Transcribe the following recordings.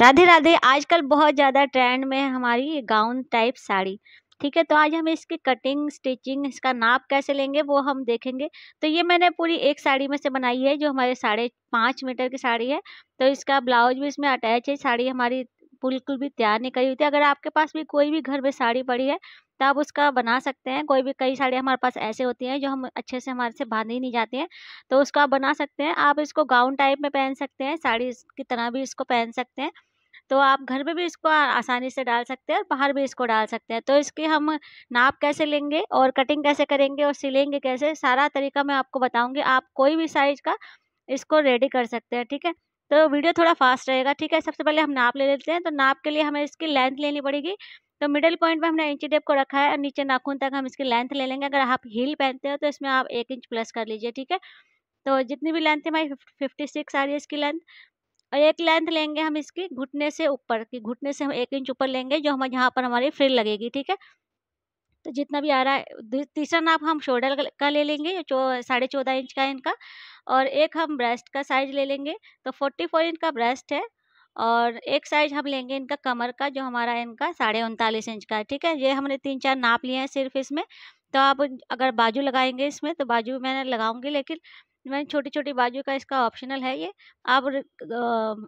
राधे राधे आजकल बहुत ज़्यादा ट्रेंड में है हमारी गाउन टाइप साड़ी ठीक है तो आज हम इसकी कटिंग स्टिचिंग इसका नाप कैसे लेंगे वो हम देखेंगे तो ये मैंने पूरी एक साड़ी में से बनाई है जो हमारे साढ़े पाँच मीटर की साड़ी है तो इसका ब्लाउज भी इसमें अटैच है साड़ी हमारी बिल्कुल भी तैयार नहीं करी हुई थी अगर आपके पास भी कोई भी घर में साड़ी पड़ी है तब उसका बना सकते हैं कोई भी कई साड़ी हमारे पास ऐसे होती हैं जो हम अच्छे से हमारे से बांधी नहीं जाती हैं तो उसको आप बना सकते हैं आप इसको गाउन टाइप में पहन सकते हैं साड़ी की तरह भी इसको पहन सकते हैं तो आप घर में भी इसको आसानी से डाल सकते हैं और बाहर भी इसको डाल सकते हैं तो इसकी हम नाप कैसे लेंगे और कटिंग कैसे करेंगे और सिलेंगे कैसे सारा तरीका मैं आपको बताऊँगी आप कोई भी साइज का इसको रेडी कर सकते हैं ठीक है तो वीडियो थोड़ा फास्ट रहेगा ठीक है सबसे पहले हम नाप ले लेते हैं तो नाप के लिए हमें इसकी लेंथ लेनी पड़ेगी तो मिडिल पॉइंट में हमने इंची डेप को रखा है और नीचे नाखून तक हम इसकी लेंथ ले लेंगे अगर आप हील पहनते हो तो इसमें आप एक इंच प्लस कर लीजिए ठीक है तो जितनी भी लेंथ है हमारी फिफ्टी सिक्स आ रही है इसकी लेंथ और एक लेंथ लेंगे हम इसकी घुटने से ऊपर की घुटने से हम एक इंच ऊपर लेंगे जो हमारे यहाँ पर हमारी फ्रिल लगेगी ठीक है तो जितना भी आ रहा है तीसरा नाप हम शोल्डर का ले लेंगे जो साढ़े चौदह इंच का है इनका और एक हम ब्रेस्ट का साइज ले लेंगे तो फोर्टी फोर इंच का ब्रेस्ट है और एक साइज हम लेंगे इनका कमर का जो हमारा इनका साढ़े उनतालीस इंच का है ठीक है ये हमने तीन चार नाप लिए हैं सिर्फ इसमें तो आप अगर बाजू लगाएंगे इसमें तो बाजू मैंने लगाऊंगी लेकिन मैंने छोटी छोटी बाजू का इसका ऑप्शनल है ये आप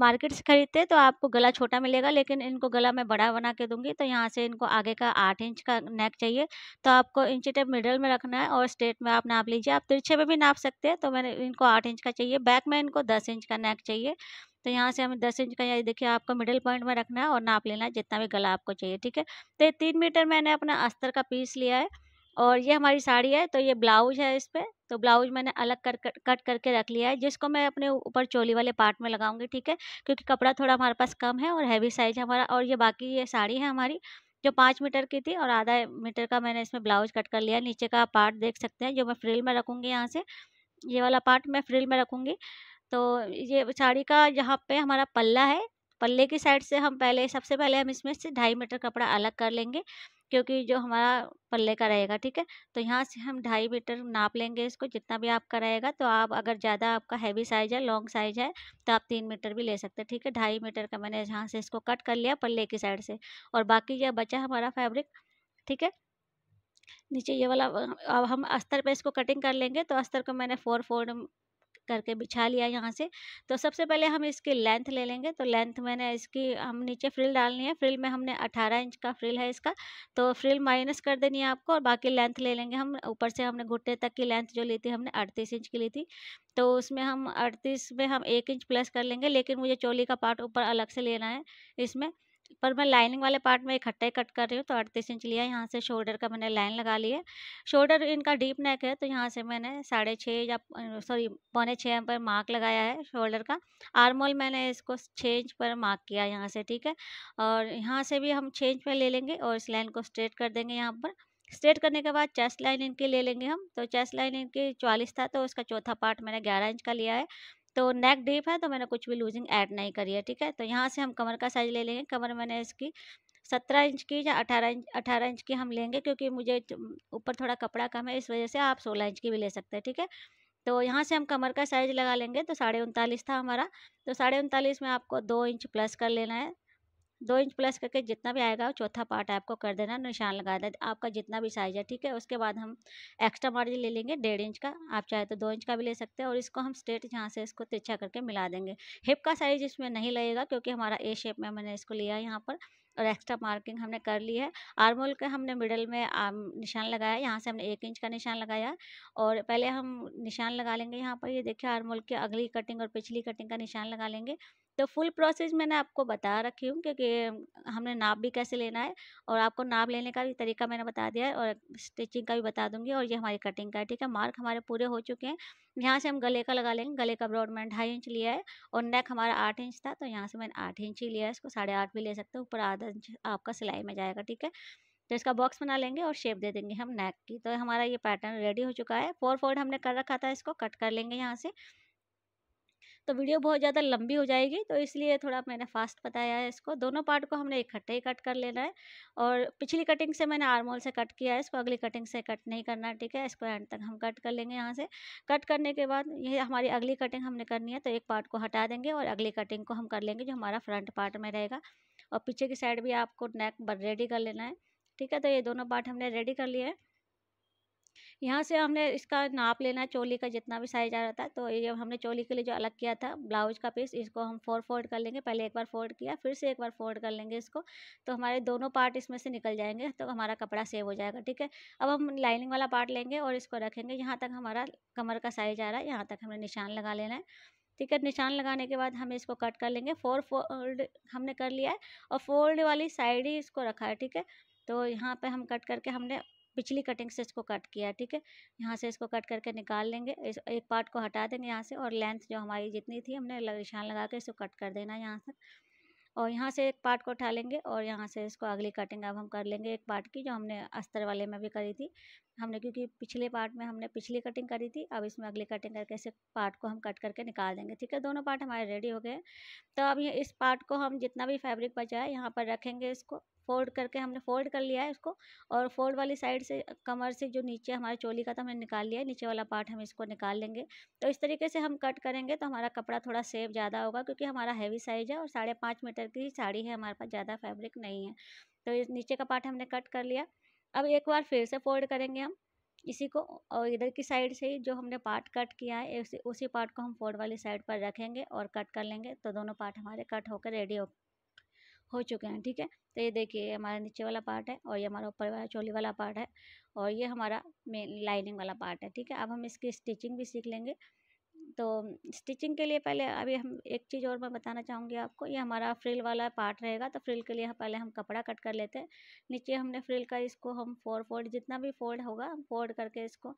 मार्केट से ख़रीदते तो आपको गला छोटा मिलेगा लेकिन इनको गला मैं बड़ा बना के दूंगी तो यहाँ से इनको आगे का आठ इंच का नेक चाहिए तो आपको इंची टेप मिडल में रखना है और स्ट्रेट में आप नाप लीजिए आप तिरछे में भी नाप सकते हैं तो मैंने इनको आठ इंच का चाहिए बैक में इनको दस इंच का नेक चाहिए तो यहाँ से हमें दस इंच का ये देखिए आपको मिडिल पॉइंट में रखना है और नाप लेना है जितना भी गला आपको चाहिए ठीक है तो ये तीन मीटर मैंने अपना अस्तर का पीस लिया है और ये हमारी साड़ी है तो ये ब्लाउज है इस पर तो ब्लाउज मैंने अलग कर, कर कट करके रख लिया है जिसको मैं अपने ऊपर चोली वाले पार्ट में लगाऊंगी ठीक है क्योंकि कपड़ा थोड़ा हमारे पास कम है और हैवी साइज है हमारा और ये बाकी ये साड़ी है हमारी जो पाँच मीटर की थी और आधा मीटर का मैंने इसमें ब्लाउज कट कर लिया नीचे का पार्ट देख सकते हैं जो मैं फ्रिल में रखूँगी यहाँ से ये वाला पार्ट मैं फ्रिल में रखूँगी तो ये साड़ी का यहाँ पे हमारा पल्ला है पल्ले की साइड से हम पहले सबसे पहले हम इसमें से ढाई मीटर कपड़ा अलग कर लेंगे क्योंकि जो हमारा पल्ले का रहेगा ठीक है तो यहाँ से हम ढाई मीटर नाप लेंगे इसको जितना भी आपका रहेगा तो आप अगर ज़्यादा आपका हैवी साइज है लॉन्ग साइज है तो आप तीन मीटर भी ले सकते हैं ठीक है ढाई मीटर का मैंने यहाँ से इसको कट कर लिया पल्ले की साइड से और बाकी यह बचा हमारा फैब्रिक ठीक है नीचे ये वाला अब हम अस्तर पे इसको कटिंग कर लेंगे तो अस्तर को मैंने फोर फोर करके बिछा लिया यहाँ से तो सबसे पहले हम इसकी लेंथ ले लेंगे तो लेंथ मैंने इसकी हम नीचे फ्रिल डालनी है फ्रिल में हमने अठारह इंच का फ्रिल है इसका तो फ्रिल माइनस कर देनी है आपको और बाकी लेंथ ले लेंगे हम ऊपर से हमने घुटने तक की लेंथ जो ली थी हमने अड़तीस इंच की ली थी तो उसमें हम अड़तीस में हम एक इंच प्लस कर लेंगे लेकिन मुझे चोली का पार्ट ऊपर अलग से लेना है इसमें पर मैं लाइनिंग वाले पार्ट में इकट्ठा ही कट कर रही हूँ तो अड़तीस इंच लिया यहाँ से शोल्डर का मैंने लाइन लगा ली है शोल्डर इनका डीप नेक है तो यहाँ से मैंने साढ़े छः या सॉरी पौने छः एम पर मार्क लगाया है शोल्डर का आर्मोल मैंने इसको छः इंच पर मार्क किया यहाँ से ठीक है और यहाँ से भी हम छः इंच पर ले लेंगे और इस लाइन को स्ट्रेट कर देंगे यहाँ पर स्ट्रेट करने के बाद चेस्ट लाइन इनकी ले लेंगे हम तो चेस्ट लाइन इनकी चालीस था तो उसका चौथा पार्ट मैंने ग्यारह इंच का लिया है तो नेक डीप है तो मैंने कुछ भी लूजिंग ऐड नहीं करी है ठीक है तो यहाँ से हम कमर का साइज़ ले लेंगे कमर मैंने इसकी सत्रह इंच की या अठारह इंच अठारह इंच की हम लेंगे क्योंकि मुझे ऊपर थोड़ा कपड़ा कम है इस वजह से आप सोलह इंच की भी ले सकते हैं ठीक है तो यहाँ से हम कमर का साइज़ लगा लेंगे तो साढ़े उनतालीस था हमारा तो साढ़े उनतालीस में आपको दो इंच प्लस कर लेना है दो इंच प्लस करके जितना भी आएगा चौथा पार्ट आपको कर देना निशान लगा देना आपका जितना भी साइज है ठीक है उसके बाद हम एक्स्ट्रा मार्जिन ले लेंगे डेढ़ इंच का आप चाहे तो दो इंच का भी ले सकते हैं और इसको हम स्ट्रेट यहाँ से इसको तिरछा करके मिला देंगे हिप का साइज इसमें नहीं लगेगा क्योंकि हमारा ए शेप में मैंने इसको लिया है यहाँ पर और एक्स्ट्रा मार्किंग हमने कर ली है आर्मोल के हमने मिडल में um, निशान लगाया यहाँ से हमने एक इंच का निशान लगाया और पहले हम निशान लगा लेंगे यहाँ पर ये देखिए आर्मोल की अगली कटिंग और पिछली कटिंग का निशान लगा लेंगे तो फुल प्रोसेस मैंने आपको बता रखी हूँ क्योंकि हमने नाप भी कैसे लेना है और आपको नाप लेने का भी तरीका मैंने बता दिया है और स्टिचिंग का भी बता दूंगी और ये हमारी कटिंग का है ठीक है मार्क हमारे पूरे हो चुके हैं यहाँ से हम गले का लगा लेंगे गले का ब्रॉड मैंने ढाई इंच लिया है और नेक हमारा आठ इंच था तो यहाँ से मैंने आठ इंच ही लिया है इसको साढ़े आठ भी ले सकते हो ऊपर आधा इंच आपका सिलाई में जाएगा ठीक है तो इसका बॉक्स बना लेंगे और शेप दे देंगे हम नेक की तो हमारा ये पैटर्न रेडी हो चुका है फोर फोल्ड हमने कर रखा था इसको कट कर लेंगे यहाँ से तो वीडियो बहुत ज़्यादा लंबी हो जाएगी तो इसलिए थोड़ा मैंने फास्ट बताया है इसको दोनों पार्ट को हमने इकट्ठे ही कट कर लेना है और पिछली कटिंग से मैंने आर्मोल से कट किया है इसको अगली कटिंग से कट नहीं करना ठीक है इसको एंड तक हम कट कर लेंगे यहाँ से कट करने के बाद ये हमारी अगली कटिंग हमने करनी है तो एक पार्ट को हटा देंगे और अगली कटिंग को हम कर लेंगे जो हमारा फ्रंट पार्ट में रहेगा और पीछे की साइड भी आपको नेक रेडी कर लेना है ठीक है तो ये दोनों पार्ट हमने रेडी कर लिए हैं यहाँ से हमने इसका नाप लेना है चोली का जितना भी साइज आ रहा था तो ये हमने चोली के लिए जो अलग किया था ब्लाउज का पीस इसको हम फोर फोल्ड कर लेंगे पहले एक बार फोल्ड किया फिर से एक बार फोल्ड कर लेंगे इसको तो हमारे दोनों पार्ट इसमें से निकल जाएंगे तो हमारा कपड़ा सेव हो जाएगा ठीक है अब हम लाइनिंग वाला पार्ट लेंगे और इसको रखेंगे यहाँ तक हमारा कमर का साइज आ रहा है यहाँ तक हमने निशान लगा लेना है ठीक है निशान लगाने के बाद हम इसको कट कर लेंगे फोर फोल्ड हमने कर लिया है और फोल्ड वाली साइड ही इसको रखा है ठीक है तो यहाँ पे हम कट करके हमने पिछली कटिंग से इसको कट किया ठीक है यहाँ से इसको कट करके निकाल लेंगे इस एक पार्ट को हटा देंगे यहाँ से और लेंथ जो हमारी जितनी थी हमने निशान लगा के इसको कट कर देना यहाँ से और यहाँ से एक पार्ट को उठा लेंगे और यहाँ से इसको अगली कटिंग अब हम कर लेंगे एक पार्ट की जो हमने अस्तर वाले में भी करी थी हमने क्योंकि पिछले पार्ट में हमने पिछली कटिंग करी थी अब इसमें अगली कटिंग करके इसे पार्ट को हम कट करके निकाल देंगे ठीक है दोनों पार्ट हमारे रेडी हो गए तो अब ये इस पार्ट को हम जितना भी फैब्रिक बचा है यहाँ पर रखेंगे इसको फोल्ड करके हमने फोल्ड कर लिया है इसको और फोल्ड वाली साइड से कमर से जो नीचे हमारे चोली का तो हमने निकाल लिया है नीचे वाला पार्ट हम इसको निकाल लेंगे तो इस तरीके से हम कट करेंगे तो हमारा कपड़ा थोड़ा सेफ ज़्यादा होगा क्योंकि हमारा हैवी साइज़ है और साढ़े पाँच मीटर की साड़ी है हमारे पास ज़्यादा फैब्रिक नहीं है तो इस नीचे का पार्ट हमने कट कर लिया अब एक बार फिर से फोल्ड करेंगे हम इसी को और इधर की साइड से ही जो हमने पार्ट कट किया है उसी उसी पार्ट को हम फोल्ड वाली साइड पर रखेंगे और कट कर लेंगे तो दोनों पार्ट हमारे कट होकर रेडी हो हो चुके हैं ठीक है तो ये देखिए ये हमारा नीचे वाला पार्ट है और ये हमारा ऊपर वाला चोली वाला पार्ट है और ये हमारा मेन लाइनिंग वाला पार्ट है ठीक है अब हम इसकी स्टिचिंग भी सीख लेंगे तो स्टिचिंग के लिए पहले अभी हम एक चीज़ और मैं बताना चाहूँगी आपको ये हमारा फ्रिल वाला पार्ट रहेगा तो फ्रिल के लिए हम पहले हम कपड़ा कट कर लेते हैं नीचे हमने फ्रिल का इसको हम फोर फोल्ड जितना भी फोल्ड होगा हम फोल्ड करके इसको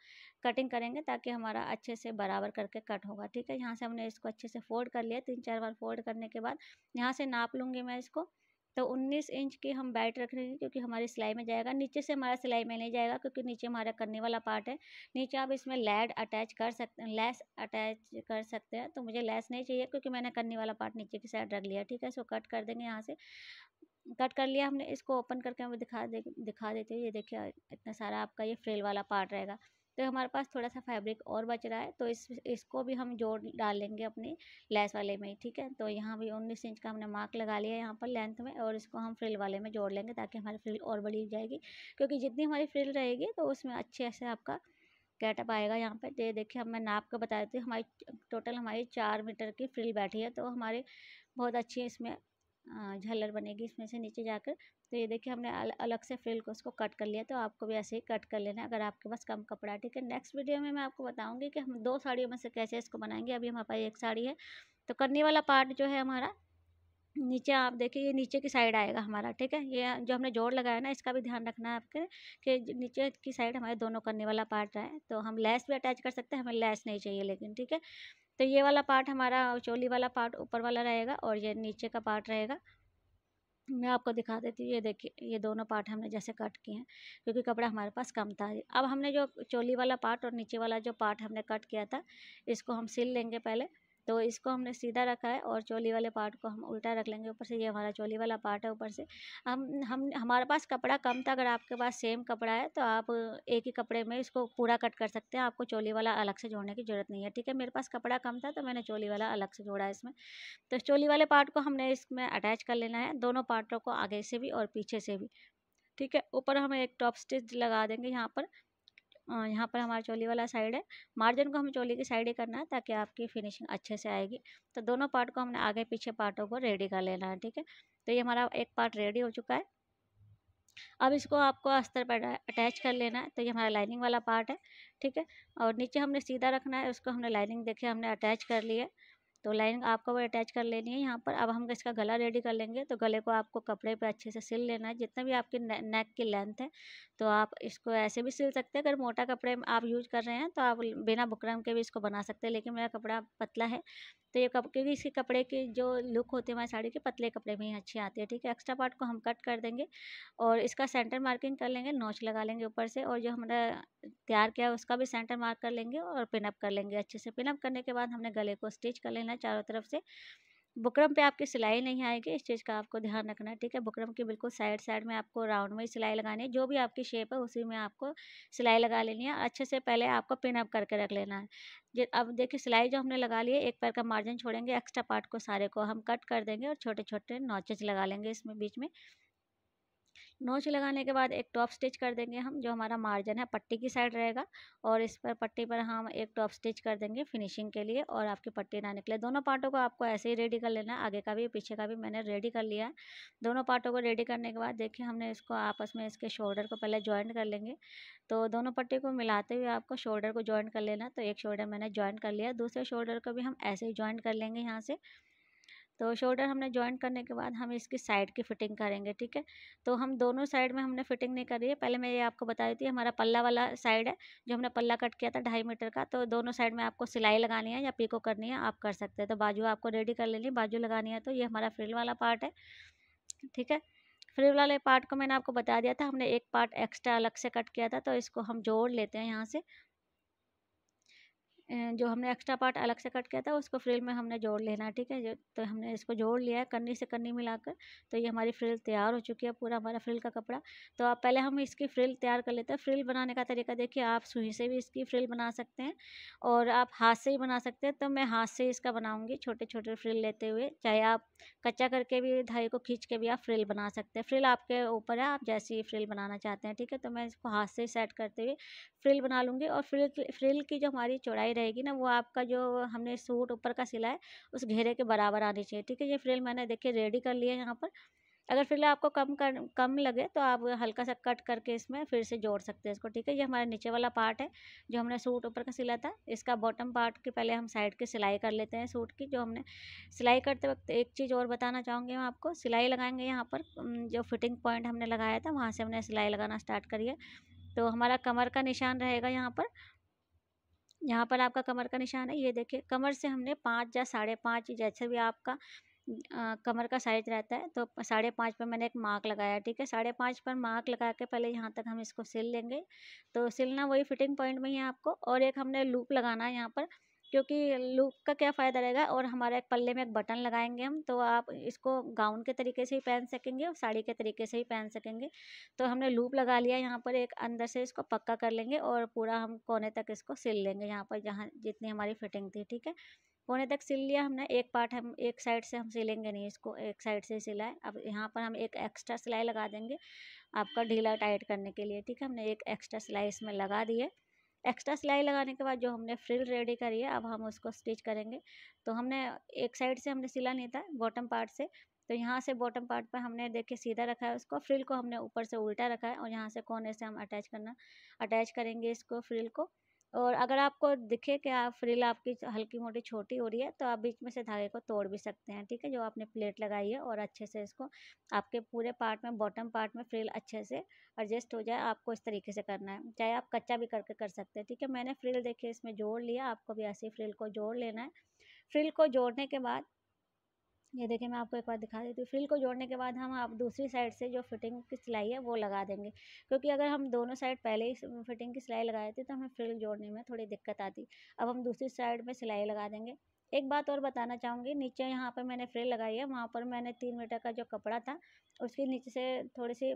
कटिंग करेंगे ताकि हमारा अच्छे से बराबर करके कट होगा ठीक है यहाँ से हमने इसको अच्छे से फोल्ड कर लिया तीन चार बार फोल्ड करने के बाद यहाँ से नाप लूँगी मैं इसको तो 19 इंच के हम बैट रख रहे हैं क्योंकि हमारे सिलाई में जाएगा नीचे से हमारा सिलाई में नहीं जाएगा क्योंकि नीचे हमारा करने वाला पार्ट है नीचे आप इसमें लेड अटैच कर सकते हैं लेस अटैच कर सकते हैं तो मुझे लेस नहीं चाहिए क्योंकि मैंने करने वाला पार्ट नीचे की साइड रख लिया ठीक है सो कट कर देंगे यहाँ से कट कर लिया हमने इसको ओपन करके हमें दिखा दे दिखा देते हैं ये देखिए इतना सारा आपका ये फ्रेल वाला पार्ट रहेगा तो हमारे पास थोड़ा सा फैब्रिक और बच रहा है तो इस इसको भी हम जोड़ डाल लेंगे अपने लेस वाले में ठीक है तो यहाँ भी उन्नीस इंच का हमने मार्क लगा लिया यहाँ पर लेंथ में और इसको हम फ्रिल वाले में जोड़ लेंगे ताकि हमारी फ्रिल और बड़ी जाएगी क्योंकि जितनी हमारी फ्रिल रहेगी तो उसमें अच्छे से आपका गेटअप आएगा यहाँ पर ये देखिए अब मैं नाप का बता देती हूँ हमारी टोटल हमारी चार मीटर की फ्रिल बैठी है तो हमारे बहुत अच्छी इसमें झलर बनेगी इसमें से नीचे जाकर तो ये देखिए हमने अल, अलग से फ्रिल को उसको कट कर लिया तो आपको भी ऐसे ही कट कर लेना अगर आपके पास कम कपड़ा ठीक है नेक्स्ट वीडियो में मैं आपको बताऊँगी कि हम दो साड़ियों में से कैसे इसको बनाएंगे अभी हमारे पास एक साड़ी है तो करने वाला पार्ट जो है हमारा नीचे आप देखिए ये नीचे की साइड आएगा हमारा ठीक है ये जो हमने जोड़ लगाया ना इसका भी ध्यान रखना है आपके कि नीचे की साइड हमारे दोनों करने वाला पार्ट रहे तो हम लेस भी अटैच कर सकते हैं हमें लेस नहीं चाहिए लेकिन ठीक है तो ये वाला पार्ट हमारा चोली वाला पार्ट ऊपर वाला रहेगा और ये नीचे का पार्ट रहेगा मैं आपको दिखा देती हूँ ये देखिए ये दोनों पार्ट हमने जैसे कट किए हैं क्योंकि कपड़ा हमारे पास कम था अब हमने जो चोली वाला पार्ट और नीचे वाला जो पार्ट हमने कट किया था इसको हम सिल लेंगे पहले तो इसको हमने सीधा रखा है और चोली वाले पार्ट को हम उल्टा रख लेंगे ऊपर से ये हमारा चोली वाला पार्ट है ऊपर से हम हम हमारे पास कपड़ा कम था अगर आपके पास सेम कपड़ा है तो आप एक ही कपड़े में इसको पूरा कट कर सकते हैं आपको चोली वाला अलग से जोड़ने की ज़रूरत नहीं है ठीक है मेरे पास कपड़ा कम था तो मैंने चोली वाला अलग से जोड़ा है इसमें तो चोली वाले पार्ट को हमने इसमें अटैच कर लेना है दोनों पार्टों को आगे से भी और पीछे से भी ठीक है ऊपर हम एक टॉप स्टिच लगा देंगे यहाँ पर यहाँ पर हमारा चोली वाला साइड है मार्जिन को हमें चोली की साइड ही करना है ताकि आपकी फिनिशिंग अच्छे से आएगी तो दोनों पार्ट को हमने आगे पीछे पार्टों को रेडी कर लेना है ठीक है तो ये हमारा एक पार्ट रेडी हो चुका है अब इसको आपको अस्तर पर अटैच कर लेना है तो ये हमारा लाइनिंग वाला पार्ट है ठीक है और नीचे हमने सीधा रखना है उसको हमने लाइनिंग देखे हमने अटैच कर लिया तो लाइनिंग आपको वो अटैच कर लेनी है यहाँ पर अब हम इसका गला रेडी कर लेंगे तो गले को आपको कपड़े पे अच्छे से सिल लेना है जितना भी आपकी ने, नेक की लेंथ है तो आप इसको ऐसे भी सिल सकते हैं अगर मोटा कपड़े आप यूज कर रहे हैं तो आप बिना बुकरम के भी इसको बना सकते हैं लेकिन मेरा कपड़ा पतला है तो ये कप क्योंकि इसके कपड़े की जो लुक होती है हमारी साड़ी के पतले कपड़े में ही अच्छी आती है ठीक है एक्स्ट्रा पार्ट को हम कट कर देंगे और इसका सेंटर मार्किंग कर लेंगे नोच लगा लेंगे ऊपर से और जो हमने तैयार किया है उसका भी सेंटर मार्क कर लेंगे और पिनअप कर लेंगे अच्छे से पिनअप करने के बाद हमने गले को स्टिच कर लेना चारों तरफ से बुकरम पे आपकी सिलाई नहीं आएगी इस चीज़ का आपको ध्यान रखना है ठीक है बुकरम के बिल्कुल साइड साइड में आपको राउंड में ही सिलाई लगानी है जो भी आपकी शेप है उसी में आपको सिलाई लगा लेनी है अच्छे से पहले आपको पिन अप करके रख लेना है अब देखिए सिलाई जो हमने लगा ली है एक पैर का मार्जिन छोड़ेंगे एक्स्ट्रा पार्ट को सारे को हम कट कर देंगे और छोटे छोटे नॉचेज लगा लेंगे इसमें बीच में नोच लगाने के बाद एक टॉप स्टिच कर देंगे हम जो हमारा मार्जिन है पट्टी की साइड रहेगा और इस पर पट्टी पर हम एक टॉप स्टिच कर देंगे फिनिशिंग के लिए और आपकी पट्टी ना निकले दोनों पार्टों को आपको ऐसे ही रेडी कर लेना है आगे का भी पीछे का भी मैंने रेडी कर लिया है दोनों पार्टों को रेडी करने के बाद देखिए हमने इसको आपस में इसके शोल्डर को पहले ज्वाइंट कर लेंगे तो दोनों पट्टी को मिलाते हुए आपको शोल्डर को ज्वाइंट कर लेना तो एक शोल्डर मैंने ज्वाइंट कर लिया दूसरे शोल्डर को भी हम ऐसे ही ज्वाइंट कर लेंगे यहाँ से तो शोल्डर हमने ज्वाइन करने के बाद हम इसकी साइड की फिटिंग करेंगे ठीक है तो हम दोनों साइड में हमने फिटिंग नहीं करी है पहले मैं ये आपको बता देती हमारा पल्ला वाला साइड है जो हमने पल्ला कट किया था ढाई मीटर का तो दोनों साइड में आपको सिलाई लगानी है या पीको करनी है आप कर सकते हैं तो बाजू आपको रेडी कर लेनी है बाजू लगानी है तो ये हमारा फ्रिल वाला पार्ट है ठीक है फ्रिल वाले पार्ट को मैंने आपको बता दिया था हमने एक पार्ट एक्स्ट्रा अलग से कट किया था तो इसको हम जोड़ लेते हैं यहाँ से जो हमने एक्स्ट्रा पार्ट अलग से कट किया था उसको फ्रिल में हमने जोड़ लेना है ठीक है तो हमने इसको जोड़ लिया है कन्नी से कन्नी मिलाकर तो ये हमारी फ्रिल तैयार हो चुकी है पूरा हमारा फ्रिल का कपड़ा तो आप पहले हम इसकी फ्रिल तैयार कर लेते हैं फ्रिल बनाने का तरीका देखिए आप सुई से भी इसकी फ्रिल बना सकते हैं और आप हाथ से ही बना सकते हैं तो मैं हाथ से इसका बनाऊँगी छोटे छोटे फ्रिल लेते हुए चाहे आप कच्चा करके भी धाई को खींच के भी आप फ्रिल बना सकते हैं फ्रिल आपके ऊपर है आप जैसी फ्रिल बनाना चाहते हैं ठीक है तो मैं इसको हाथ से सेट करते हुए फ्रिल बना लूँगी और फ्रिल फ्रिल की जो हमारी चौड़ाई रहेगी ना वो आपका जो हमने सूट ऊपर का सिला है उस घेरे के बराबर आनी चाहिए ठीक है ये फ्रिल मैंने देखिए रेडी कर है यहाँ पर अगर फ्रिल आपको कम कर कम लगे तो आप हल्का सा कट करके इसमें फिर से जोड़ सकते हैं इसको ठीक है ये हमारा नीचे वाला पार्ट है जो हमने सूट ऊपर का सिला था इसका बॉटम पार्ट के पहले हम साइड की सिलाई कर लेते हैं सूट की जो हमने सिलाई करते वक्त एक चीज़ और बताना चाहूँगी मैं आपको सिलाई लगाएंगे यहाँ पर जो फिटिंग पॉइंट हमने लगाया था वहाँ से हमने सिलाई लगाना स्टार्ट करिए तो हमारा कमर का निशान रहेगा यहाँ पर यहाँ पर आपका कमर का निशान है ये देखिए कमर से हमने पाँच या साढ़े पाँच जैसे भी आपका आ, कमर का साइज रहता है तो साढ़े पाँच पर मैंने एक मार्क लगाया ठीक है साढ़े पाँच पर मार्क लगा के पहले यहाँ तक हम इसको सिल लेंगे तो सिलना वही फिटिंग पॉइंट में ही है आपको और एक हमने लूप लगाना है यहाँ पर क्योंकि लूप का क्या फ़ायदा रहेगा और हमारा एक पल्ले में एक बटन लगाएंगे हम तो आप इसको गाउन के तरीके से ही पहन सकेंगे और साड़ी के तरीके से ही पहन सकेंगे तो हमने लूप लगा लिया यहाँ पर एक अंदर से इसको पक्का कर लेंगे और पूरा हम कोने तक इसको सिल लेंगे यहाँ पर जहाँ जितनी हमारी फिटिंग थी ठीक है कोने तक सिल लिया हमने एक पार्ट हम एक साइड से हम सिलेंगे नहीं इसको एक साइड से सिलाए अब यहाँ पर हम एक एक्स्ट्रा सिलाई लगा देंगे आपका ढीला टाइट करने के लिए ठीक है हमने एक एक्स्ट्रा सिलाई इसमें लगा दी है एक्स्ट्रा सिलाई लगाने के बाद जो हमने फ्रिल रेडी करी है अब हम उसको स्टिच करेंगे तो हमने एक साइड से हमने सिला नहीं था बॉटम पार्ट से तो यहाँ से बॉटम पार्ट पर हमने देखे सीधा रखा है उसको फ्रिल को हमने ऊपर से उल्टा रखा है और यहाँ से कोने से हम अटैच करना अटैच करेंगे इसको फ्रिल को और अगर आपको दिखे कि आप फ्रिल आपकी हल्की मोटी छोटी हो रही है तो आप बीच में से धागे को तोड़ भी सकते हैं ठीक है जो आपने प्लेट लगाई है और अच्छे से इसको आपके पूरे पार्ट में बॉटम पार्ट में फ्रिल अच्छे से एडजस्ट हो जाए आपको इस तरीके से करना है चाहे आप कच्चा भी करके कर सकते हैं ठीक है मैंने फ्रिल देखे इसमें जोड़ लिया आपको भी ऐसे फ्रिल को जोड़ लेना है फ्रिल को जोड़ने के बाद ये देखिए मैं आपको एक बार दिखा देती हूँ फ्रिल को जोड़ने के बाद हम आप दूसरी साइड से जो फिटिंग की सिलाई है वो लगा देंगे क्योंकि अगर हम दोनों साइड पहले ही फिटिंग की सिलाई लगाए थे तो हमें फ्रिल जोड़ने में थोड़ी दिक्कत आती अब हम दूसरी साइड में सिलाई लगा देंगे एक बात और बताना चाहूँगी नीचे यहाँ पर मैंने फ्रिल लगाई है वहाँ पर मैंने तीन मीटर का जो कपड़ा था उसके नीचे से थोड़ी सी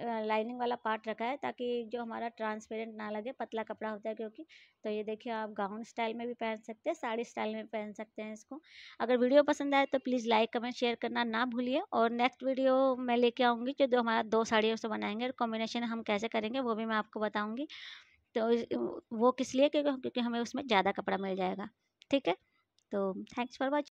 लाइनिंग वाला पार्ट रखा है ताकि जो हमारा ट्रांसपेरेंट ना लगे पतला कपड़ा होता है क्योंकि तो ये देखिए आप गाउन स्टाइल में भी पहन सकते हैं साड़ी स्टाइल में पहन सकते हैं इसको अगर वीडियो पसंद आए तो प्लीज़ लाइक कमेंट शेयर करना ना भूलिए और नेक्स्ट वीडियो मैं लेके आऊँगी जो दो हमारा दो साड़ियों से बनाएंगे और कॉम्बिनेशन हम कैसे करेंगे वो भी मैं आपको बताऊँगी तो वो किस लिए क्योंकि क्योंकि हमें उसमें ज़्यादा कपड़ा मिल जाएगा ठीक है तो थैंक्स फॉर वॉचिंग